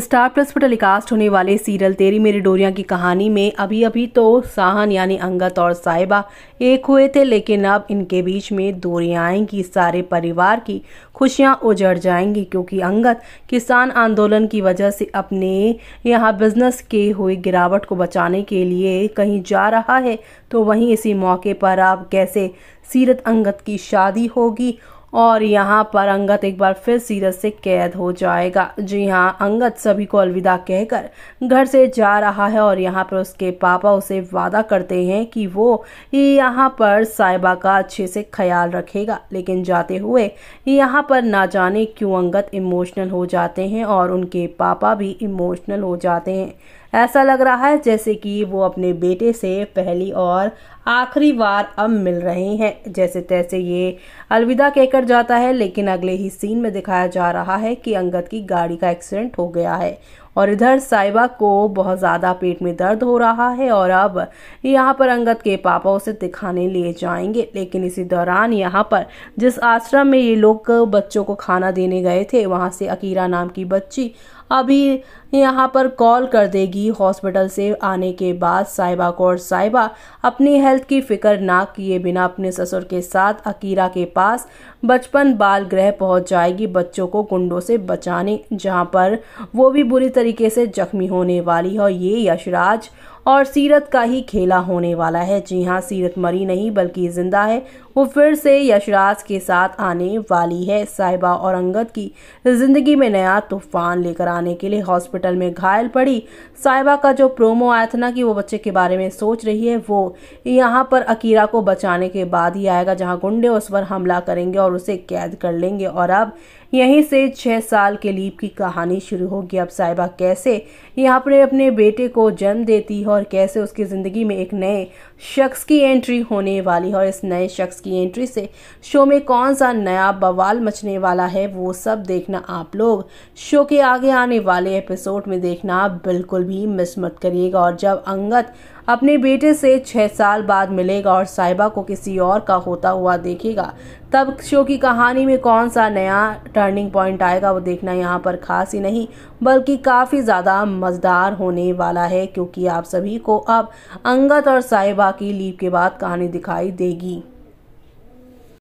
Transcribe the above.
star plus पर telecast होने वाले सीरियल तेरी मेरी डोरिया की कहानी में अभी अभी तो साहन यानी अंगत और साहिबा एक हुए थे लेकिन अब इनके बीच में दूरियाँ आएंगी सारे परिवार की खुशियाँ उजड़ जाएंगी क्योंकि अंगत किसान आंदोलन की वजह से अपने यहाँ बिजनेस के हुए गिरावट को बचाने के लिए कहीं जा रहा है तो वहीं इसी मौके पर आप कैसे सीरत अंगत की शादी होगी और यहाँ पर अंगत एक बार फिर सीरत से कैद हो जाएगा जी हाँ अंगत सभी को अलविदा कहकर घर से जा रहा है और यहाँ पर उसके पापा उसे वादा करते हैं कि वो यहाँ पर साहिबा का अच्छे से ख्याल रखेगा लेकिन जाते हुए यहाँ पर ना जाने क्यों अंगत इमोशनल हो जाते हैं और उनके पापा भी इमोशनल हो जाते हैं ऐसा लग रहा है जैसे कि वो अपने बेटे से पहली और आखिरी बार अब मिल रहे हैं जैसे तैसे ये अलविदा कहकर जाता है लेकिन अगले ही सीन में दिखाया जा रहा है कि अंगद की गाड़ी का एक्सीडेंट हो गया है और इधर साहिबा को बहुत ज़्यादा पेट में दर्द हो रहा है और अब यहाँ पर अंगद के पापा उसे दिखाने लिए जाएंगे लेकिन इसी दौरान यहाँ पर जिस आश्रम में ये लोग बच्चों को खाना देने गए थे वहाँ से अकीरा नाम की बच्ची अभी यहाँ पर कॉल कर देगी हॉस्पिटल से आने के बाद साहिबा को और साहिबा अपनी हेल्थ की फिक्र ना किए बिना अपने ससुर के साथ अकीरा के पास बचपन बाल गृह पहुँच जाएगी बच्चों को गुंडों से बचाने जहाँ पर वो भी बुरी तरह तरीके से जख्मी होने वाली है और ये यशराज और सीरत का ही खेला होने वाला है जी हाँ सीरत मरी नहीं बल्कि जिंदा है वो फिर से यशराज के साथ आने वाली है साहिबा और अंगद की ज़िंदगी में नया तूफान लेकर आने के लिए हॉस्पिटल में घायल पड़ी साहिबा का जो प्रोमो आया था ना कि वो बच्चे के बारे में सोच रही है वो यहाँ पर अकीरा को बचाने के बाद ही आएगा जहाँ गुंडे उस पर हमला करेंगे और उसे कैद कर लेंगे और अब यहीं से छः साल के लीप की कहानी शुरू होगी अब साहिबा कैसे यहाँ पर अपने बेटे को जन्म देती है और कैसे उसकी ज़िंदगी में एक नए शख्स की एंट्री होने वाली है और इस नए शख्स की एंट्री से शो में कौन सा नया बवाल मचने वाला है वो सब देखना आप लोग शो के आगे आने वाले एपिसोड में देखना बिल्कुल भी मिस मत करिएगा और जब अंगत अपने बेटे से छः साल बाद मिलेगा और साहिबा को किसी और का होता हुआ देखेगा तब शो की कहानी में कौन सा नया टर्निंग पॉइंट आएगा वो देखना यहाँ पर खास ही नहीं बल्कि काफ़ी ज़्यादा मज़ेदार होने वाला है क्योंकि आप सभी को अब अंगत और साहिबा की लीव के बाद कहानी दिखाई देगी